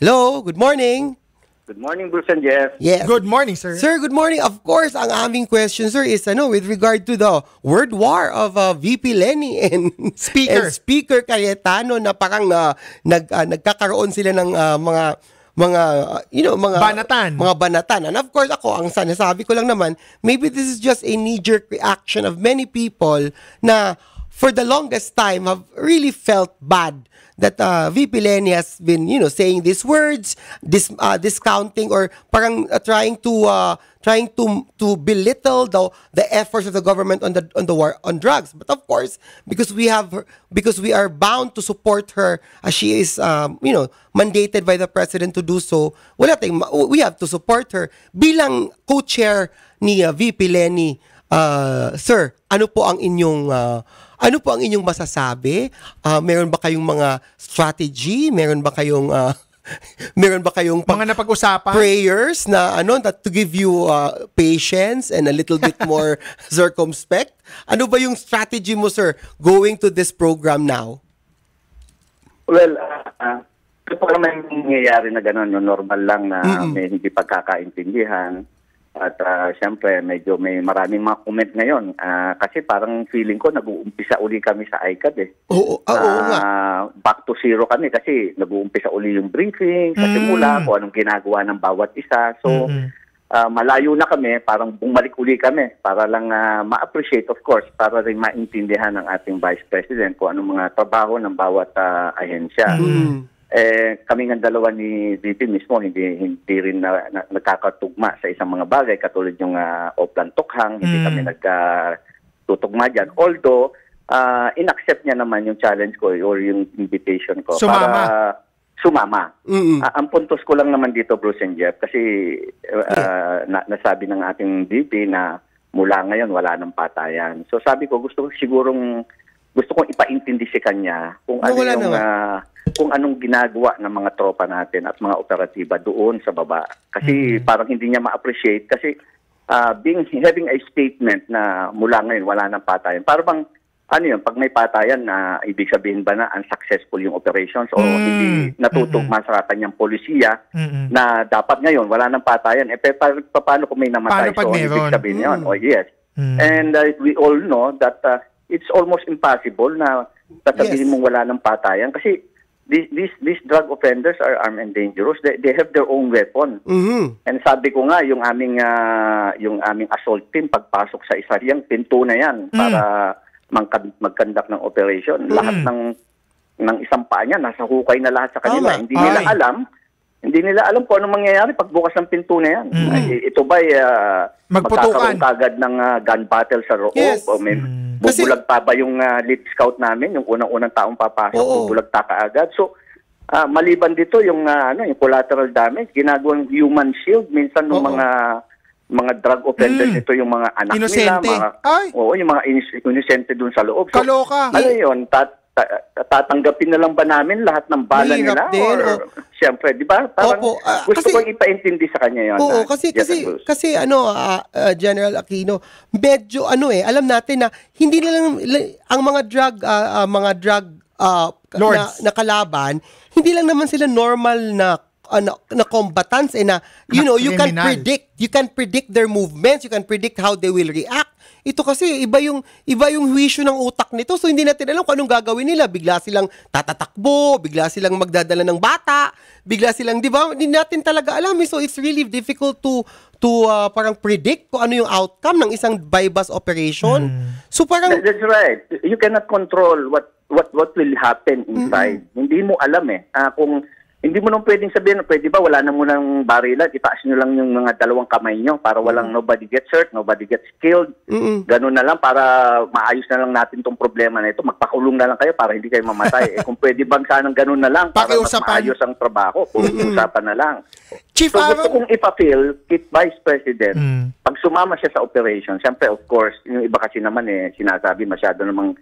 Hello, good morning. Good morning, Bruce and Jeff. Yes. Good morning, sir. Sir, good morning. Of course, ang aming question, sir, is ano, with regard to the word war of uh, VP Lenny and Speaker and Speaker Cayetano na parang uh, nag, uh, nagkakaroon sila ng uh, mga mga uh, you know mga banatan mga banatan and of course ako ang sana sinasabi ko lang naman maybe this is just a knee jerk reaction of many people na for the longest time have really felt bad that uh, VP Lenny has been, you know, saying these words, this uh, discounting or parang uh, trying to uh, trying to to belittle the the efforts of the government on the on the war on drugs. But of course, because we have because we are bound to support her as uh, she is, um, you know, mandated by the president to do so. Wala tayong, we have to support her bilang co-chair ni uh, VP Lenny. Uh, sir, ano po ang inyong uh, ano po ang inyong masasabi? Uh, meron ba kayong mga strategy? Meron ba kayong uh, meron ba kayong mga napag-usapan prayers na ano that to give you uh, patience and a little bit more circumspect ano ba yung strategy mo sir going to this program now well uh, uh, parang may nangyayari na gano'n, normal lang na mm-hmm. may hindi pagkakaintindihan at uh, ah, siyempre medyo may maraming mga comment ngayon uh, kasi parang feeling ko nag-uumpisa uli kami sa ICAD eh. Oo, oh, uh, oo nga. Back to zero kami kasi nag-uumpisa uli yung briefing, kasi mm. mula kung anong ginagawa ng bawat isa. So mm-hmm. uh, malayo na kami, parang bumalik uli kami para lang uh, ma-appreciate of course, para rin maintindihan ng ating Vice President kung anong mga trabaho ng bawat uh, ahensya. Mm. mm eh kaming ng dalawa ni VP mismo hindi hindi rin na, na, nagkakatugma sa isang mga bagay katulad yung uh, Oplan Tokhang hindi mm. kami nagkatutugma diyan although uh, inaccept niya naman yung challenge ko or yung invitation ko sumama. para sumama. Mm-hmm. Uh, ang puntos ko lang naman dito Bruce and Jeff kasi uh, yeah. na, nasabi ng ating VP na mula ngayon wala nang patayan. So sabi ko gusto ko sigurong gusto kong ipaintindi si kanya kung ano yung uh, kung anong ginagawa ng mga tropa natin at mga operatiba doon sa baba. Kasi mm-hmm. parang hindi niya ma-appreciate kasi uh, being having a statement na mula ngayon wala nang patayan. Parang bang ano yun, pag may patayan na uh, ibig sabihin ba na unsuccessful yung operations o mm. -hmm. hindi natutugma mm-hmm. sa polisiya mm-hmm. na dapat ngayon wala nang patayan. Eh, pa, paano kung may namatay? Paano pag so, ibig sabihin mm-hmm. yun, oh yes. Mm-hmm. And uh, we all know that uh, it's almost impossible na tatabihin yes. mong wala nang patayan kasi these, these, these drug offenders are armed and dangerous. They, they have their own weapon. Mm-hmm. And sabi ko nga, yung aming, uh, yung aming assault team, pagpasok sa isa riyang, pinto na yan mm. para magkandak mag ng operation. Mm. Lahat ng ng isang paa niya, nasa hukay na lahat sa kanila. Tama. Hindi nila Ay. alam. Hindi nila alam kung anong mangyayari pagbukas ng pinto na yan. Mm. Ay, ito ba uh, ah, magkakaroon kagad ng uh, gun battle sa loob? Yes. O may, mm kasi, bubulag pa ba yung uh, lead scout namin, yung unang-unang taong papasok, oo. bubulag pa kaagad. So, uh, maliban dito yung uh, ano, yung collateral damage, ginagawang human shield minsan ng mga mga drug offenders mm. ito yung mga anak Inosente. nila, mga Ay. oo, yung mga inis- doon sa loob. So, Kaloka. Ano 'yon? Tat tatanggapin na lang ba namin lahat ng bala nila? Din, or, o, oh. siyempre, di ba? Parang opo, uh, gusto kasi, kong ipaintindi sa kanya yon. Oo, na, ah, kasi, kasi, kasi ano, uh, General Aquino, medyo ano eh, alam natin na hindi na lang, ang mga drug, uh, uh, mga drug uh, na, na kalaban, hindi lang naman sila normal na uh, na, na combatants eh na you know you can predict you can predict their movements you can predict how they will react ito kasi iba yung iba yung huwisyo ng utak nito. So hindi natin alam kung anong gagawin nila. Bigla silang tatatakbo, bigla silang magdadala ng bata, bigla silang, 'di ba? Hindi natin talaga alam. So it's really difficult to to uh, parang predict kung ano yung outcome ng isang bypass operation. Mm. So parang That's right. You cannot control what what what will happen inside. Mm-hmm. Hindi mo alam eh. Uh, kung hindi mo nang pwedeng sabihin, pwede ba wala na munang barila, itaas nyo lang yung mga dalawang kamay nyo para walang nobody gets hurt, nobody gets killed. Mm-mm. Ganun na lang para maayos na lang natin tong problema na ito. Magpakulong na lang kayo para hindi kayo mamatay. eh, kung pwede bang sanang ganun na lang para mas maayos ang trabaho, puro usapan na lang. Chief so, gusto kong ipapil kit Vice President, mm. pag sumama siya sa operation, siyempre of course, yung iba kasi naman eh, sinasabi masyado namang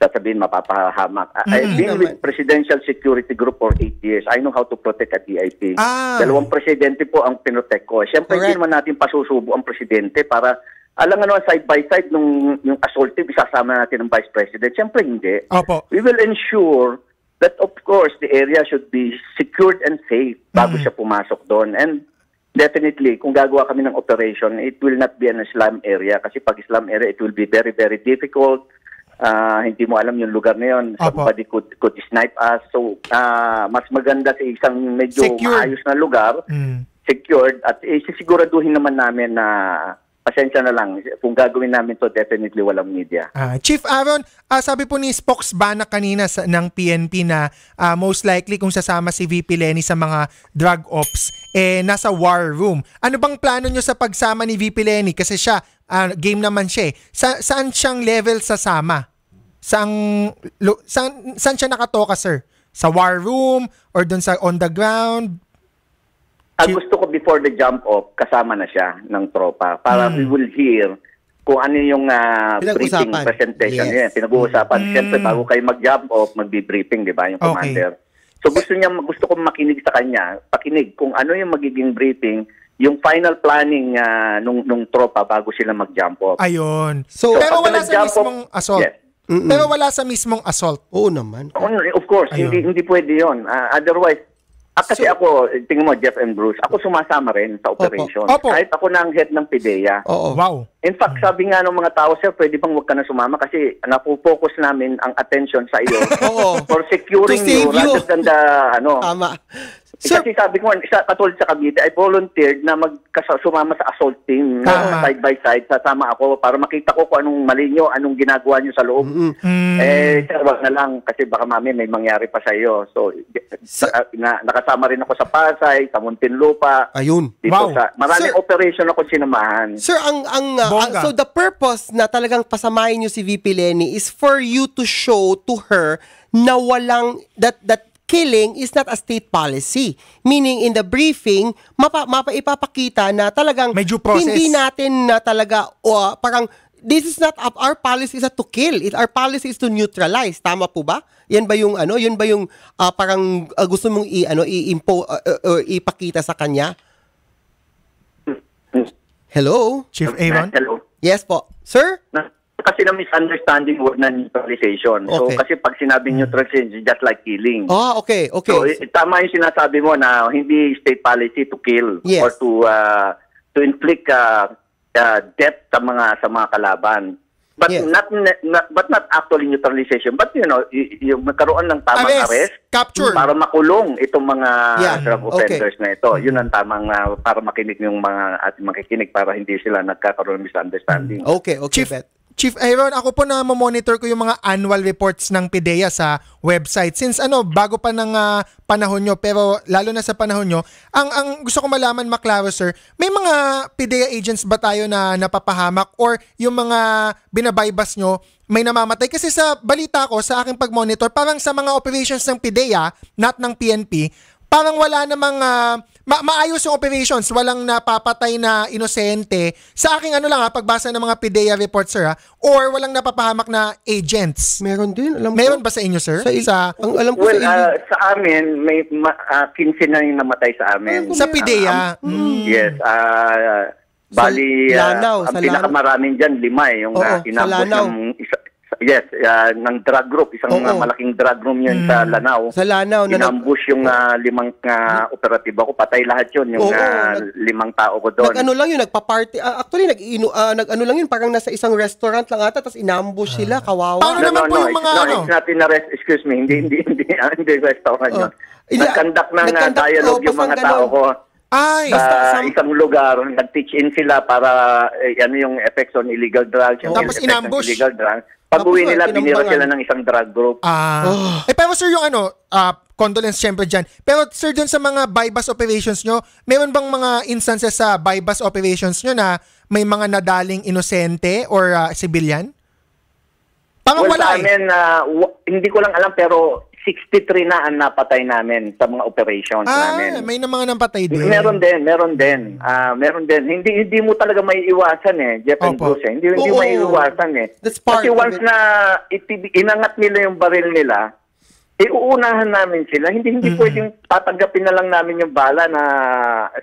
sasabihin mapapahamak. Ah, mm-hmm. I've been with Presidential Security Group for 8 years. I know how to protect a DIP. Ah. Dalawang presidente po ang pinotek ko. Siyempre, hindi naman natin pasusubo ang presidente para alam nga naman side by side nung yung assaultive, isasama natin ng Vice President. Siyempre, hindi. Opo. We will ensure that of course the area should be secured and safe bago mm-hmm. siya pumasok doon. And definitely, kung gagawa kami ng operation, it will not be an Islam area kasi pag Islam area, it will be very, very difficult uh, hindi mo alam yung lugar na yun. Somebody Opo. could, could snipe us. So, uh, mas maganda sa isang medyo Secured. maayos na lugar, mm. secured, at eh, sisiguraduhin naman namin na pasensya na lang. Kung gagawin namin to, definitely walang media. Uh, Chief Aaron, uh, sabi po ni Spox Bana kanina sa, ng PNP na uh, most likely kung sasama si VP Lenny sa mga drug ops, eh nasa war room. Ano bang plano nyo sa pagsama ni VP Lenny? Kasi siya, uh, game naman siya eh. Sa, saan siyang level sasama? Saang, lo, saan, saan siya nakatoka, sir? Sa war room or doon sa on the ground? Ang gusto ko before the jump off, kasama na siya ng tropa para mm. we hmm. will hear kung ano yung uh, briefing presentation yes. niya. pinag-uusapan. Mm. Siyempre, bago kayo mag-jump off, magbi-briefing, di ba, yung commander. Okay. So gusto niya gusto kong makinig sa kanya, pakinig kung ano yung magiging briefing yung final planning uh, nung nung tropa bago sila mag-jump off. Ayun. So, so pero wala sa mismong assault. Yes. Mm-mm. Pero wala sa mismong assault. Oo naman. Oh, of course, Ayun. hindi hindi pwede 'yon. Uh, ah, otherwise at ah, kasi so, ako, tingin mo, Jeff and Bruce, ako sumasama rin sa operation. Opo, opo. Kahit ako na ang head ng PIDEA. Oo, wow. In fact, mm. sabi nga ng mga tao, sir, pwede bang huwag ka na sumama kasi napofocus namin ang attention sa iyo. For securing you rather than the, ano, Tama. Eh, sir, kasi sabi ko, sa, katulad sa Cavite, I volunteered na magkasumama sa assault team Tama. Ano, side by side. Sasama ako para makita ko kung anong mali nyo, anong ginagawa nyo sa loob. Mm-hmm. Eh, sir, wag na lang kasi baka mami may mangyari pa sa iyo. So, sa, na, nakasama rin ako sa Pasay, sa Muntinlupa. Ayun. Dito wow. Sa, maraming sir, operation ako sinamahan. Sir, ang, ang, uh, ang, so the purpose na talagang pasamahin nyo si VP Lenny is for you to show to her na walang, that, that killing is not a state policy. Meaning in the briefing, mapa, mapaipapakita na talagang hindi natin na talaga uh, parang this is not up. our policy is not to kill. It, our policy is to neutralize. Tama po ba? Yan ba yung ano? Yun ba yung uh, parang uh, gusto mong i ano i-impo uh, uh, uh, ipakita sa kanya? Hello? Chief Avon? Hello. Yes po. Sir? Na- kasi na misunderstanding word na neutralization. So, kasi pag sinabi hmm. neutralization, it's just like killing. Oh, okay, okay. So, eh, tama yung sinasabi mo na hindi state policy to kill yes. or to uh, to inflict uh, uh, death sa mga sa mga kalaban. But yes. not, not but not actually neutralization, but you know, yung magkaroon ng tamang arrest, arrest capture. para makulong itong mga yeah. drug offenders okay. na ito. Hmm. Yun ang tamang uh, para makinig yung mga at makikinig para hindi sila nagkakaroon ng misunderstanding. Hmm, okay, okay. Chief, bet. Chief Aaron, ako po na monitor ko yung mga annual reports ng PIDEA sa website. Since ano, bago pa ng uh, ah, panahon nyo, pero lalo na sa panahon nyo, ang, ang gusto ko malaman, Maklaro sir, may mga PIDEA agents ba tayo na napapahamak or yung mga binabaybas nyo may namamatay? Kasi sa balita ko, sa aking pag-monitor, parang sa mga operations ng PIDEA, not ng PNP, parang wala namang uh, ma- maayos yung operations, walang napapatay na inosente. Sa akin ano lang ha, ah, pagbasa ng mga PDEA reports sir ha, ah, or walang napapahamak na agents. Meron din, alam Meron ko. ba sa inyo sir? Sa, sa ang alam ko well, sa, uh, sa amin may ma- uh, 15 na yung namatay sa amin. Sa PDEA. um, mm. Yes, uh, Bali, sa Lanaw, uh, ang sa pinakamaraming dyan, lima eh, yung Oo, uh, inabot ng isa, yes, uh, ng drug group, isang Oo. uh, malaking drug room yun mm. sa Lanao. Sa Lanao na yung uh, limang uh, operatiba ko, patay lahat yun, yung Oo, uh, nag- limang tao ko doon. nag-ano lang yun, nagpa-party. Ah, actually, nag nag-ano lang yun, parang nasa isang restaurant lang ata, tapos inambush sila, kawawa. Paano naman po yung mga no, ano? it's not in arrest, excuse me, hindi, hindi, hindi, hindi, hindi restaurant oh. yun. Oh. Hindi, Nag-conduct ng nag-conduct, dialogue yung mga tao ko Ay, sa some- isang lugar, nag-teach in sila para eh, ano yung effects on illegal drugs, yung Tapos inambush. illegal drugs. Pag-uwi nila, eh, binira sila ng isang drug group. Ah. Oh. Eh, pero sir, yung ano, uh, condolence syempre dyan. Pero sir, dun sa mga bypass operations nyo, meron bang mga instances sa bypass operations nyo na may mga nadaling inosente or uh, civilian? Parang well, wala sa eh. amin, eh. uh, hindi ko lang alam pero 63 na ang napatay namin sa mga operations ah, namin. may na mga napatay din. Meron din, meron din. Ah, meron din. Hindi hindi mo talaga maiiwasan eh, Jeff and Bruce. Eh. Hindi hindi Oo. maiiwasan eh. Kasi once na itib- inangat nila yung baril nila, eh namin sila. Hindi hindi pwedeng tatanggapin na lang namin yung bala na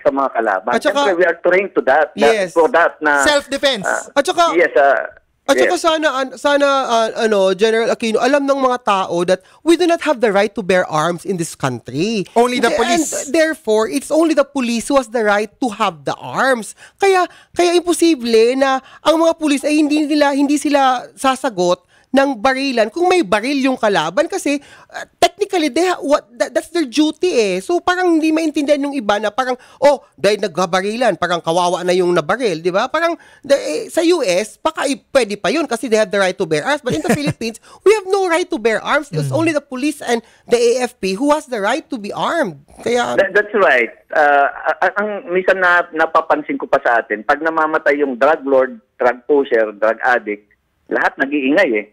sa mga kalaban. At saka- Siyempre, we are trained to that, that Yes. for that na Self-defense. ah, At saka, yes, ah, at yes. saka sana, sana uh, ano, General Aquino, alam ng mga tao that we do not have the right to bear arms in this country. Only the police. And therefore, it's only the police who has the right to have the arms. Kaya, kaya imposible na ang mga police ay hindi nila, hindi sila sasagot ng barilan kung may baril yung kalaban kasi uh, technically they ha- what that, that's their duty eh. So parang hindi maintindihan yung iba na parang oh, dahil nagbabarilan, parang kawawa na yung nabaril, di ba? Parang eh, sa US, baka eh, pwede pa yun kasi they have the right to bear arms. But in the Philippines, we have no right to bear arms. It's mm. only the police and the AFP who has the right to be armed. Kaya that, that's right. Uh, ang minsan na napapansin ko pa sa atin, pag namamatay yung drug lord, drug pusher, drug addict, lahat nag-iingay eh.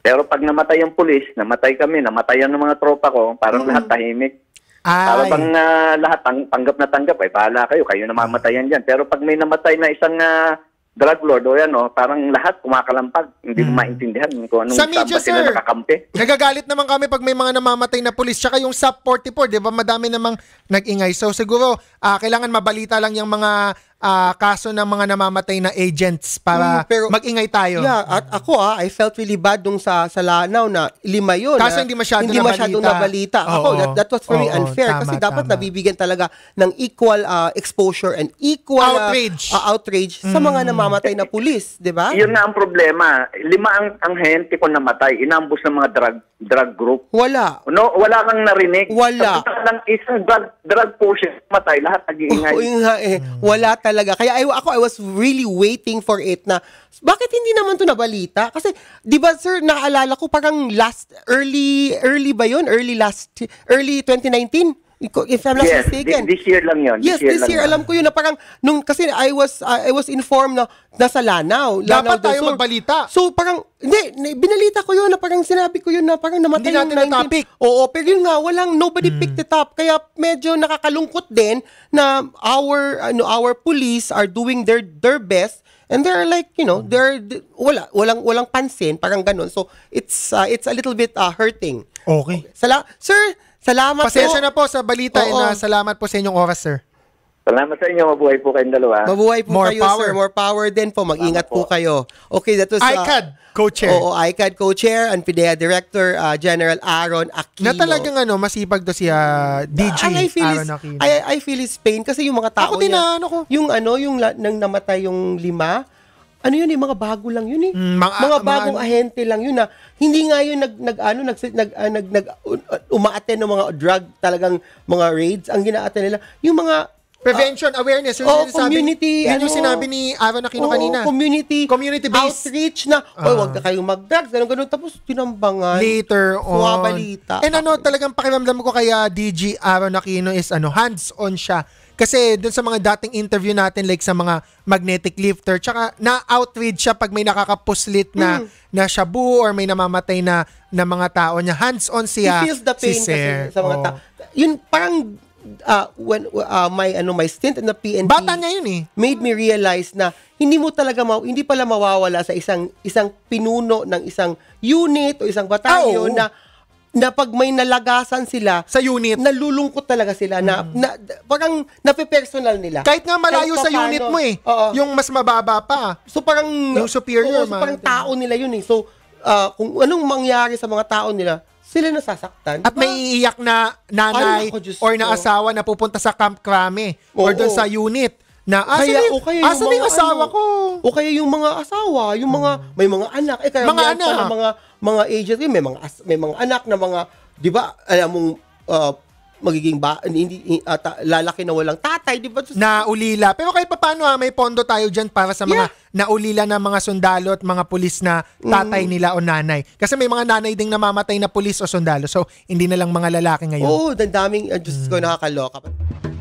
Pero pag namatay yung pulis, namatay kami, namatayan ng mga tropa ko, parang mm-hmm. lahat tahimik. Ay. Para bang uh, lahat tang- tanggap na tanggap, ay eh, bahala kayo, kayo namamatayan dyan. Pero pag may namatay na isang uh, drug lord o yan, oh, parang lahat kumakalampag, hindi hmm. maintindihan kung anong sa media, sir, na nakakampi. Nagagalit naman kami pag may mga namamatay na pulis. Tsaka yung SAP 44, di ba madami namang nag-ingay. So siguro, uh, kailangan mabalita lang yung mga uh, kaso ng mga namamatay na agents para mm, pero, mag-ingay tayo. Yeah, at ako ah, I felt really bad dong sa, sa Lanao na lima yun. Kaso ah, hindi masyado hindi nabalita. masyadong nabalita. Oo, ako, that, that was very oo, unfair tama, kasi dapat tama. nabibigyan talaga ng equal uh, exposure and equal ah, outrage, uh, outrage mm. sa hmm. mga namamatay na pulis, di ba? Yun na ang problema. Lima ang, ang hente ko namatay. Inambos ng mga drug drug group. Wala. No, wala kang narinig. Wala. Tapos isang drug, drug pusher, siya matay. Lahat nag-iingay. Oo, nga eh. Wala talaga talaga. Kaya I, ako, I was really waiting for it na, bakit hindi naman to nabalita? Kasi, di ba sir, naaalala ko parang last, early, early ba yon Early last, early 2019? If I'm not yes, mistaken. This year lang yun. Yes, this year, this year alam ko yun na parang, nung, kasi I was uh, I was informed na nasa Lanao. Dapat Lanao tayo magbalita. So parang, hindi, binalita ko yun na parang sinabi ko yun na parang namatay hindi natin yung 19... topic. Oo, pero yun nga, walang, nobody hmm. picked it up. Kaya medyo nakakalungkot din na our, ano, our police are doing their, their best And they're like, you know, hmm. they're wala walang walang pansin, parang ganun. So it's uh, it's a little bit uh, hurting. Okay. Sala Sir, Salamat Pasensya po. na po sa balita. Oo. Na salamat po sa inyong oras, sir. Salamat sa inyo. Mabuhay po kayong dalawa. Mabuhay po More kayo, power. sir. More power din po. Mag-ingat po. po kayo. Okay, that was... Uh, ICAD co-chair. Oo, ICAD co-chair and PIDEA director, uh, General Aaron Aquino. Na talagang ano, masipag do si uh, DJ uh, I feel Aaron is, Aquino. I, I feel his pain kasi yung mga tao Ako din niya, na, ah, ano ko. Yung ano, yung nang namatay yung lima, ano yun yung eh, mga bago lang yun eh. Mm, mga, mga bagong mga, ano? ahente lang yun na hindi nga yun nag, nag ano, nag, nag, uh, nag, nag uh, umaaten ng mga drug talagang mga raids. Ang ginaaten nila, yung mga ah, Prevention, uh, awareness. Yun oh, yung community. Sabi, yun ano, yung sinabi ni Ivan Aquino oh, kanina. Community. Community based. Outreach na, uh, ah. wag na kayong mag-drugs. Ganun, ganun. Tapos, tinambangan. Later on. Kuha balita. And ano, talagang pakiramdam ko kaya DJ Aaron Aquino is ano, hands-on siya kasi dun sa mga dating interview natin like sa mga magnetic lifter, tsaka na-outweighed siya pag may nakakapuslit na mm. na shabu or may namamatay na na mga tao niya. Hands-on siya. He feels the pain si kasi sa mga oh. tao. Yun parang uh, when uh, my ano my stint in the PNP Bata niya yun eh. Made me realize na hindi mo talaga ma- hindi pala mawawala sa isang isang pinuno ng isang unit o isang batayon oh. na na pag may nalagasan sila sa unit nalulungkot talaga sila na, mm. na parang nape-personal nila kahit nga malayo kahit sa paano, unit mo eh oo. yung mas mababa pa so parang yung superior oo, so parang tao nila yun eh so uh, kung anong mangyari sa mga tao nila sila nasasaktan. At may diba? iiyak na nanay Ay, ako, or na asawa na pupunta sa Camp Krame or doon sa unit na asa kaya, yung, o kaya asa yung, yung asawa ano, ko? O kaya yung mga asawa, yung mga may mga anak, eh kaya mga anak. Pa mga mga agent, may mga may mga anak na mga, 'di ba? Alam mong uh, magiging ba hindi uh, ta, lalaki na walang tatay, 'di ba? Just, naulila. Pero kahit paano ha, ah, may pondo tayo diyan para sa mga yeah. naulila na mga sundalo at mga pulis na tatay mm. nila o nanay. Kasi may mga nanay ding namamatay na pulis o sundalo. So hindi na lang mga lalaki ngayon. Oo, oh, daming uh, just mm. ko nakakaloka.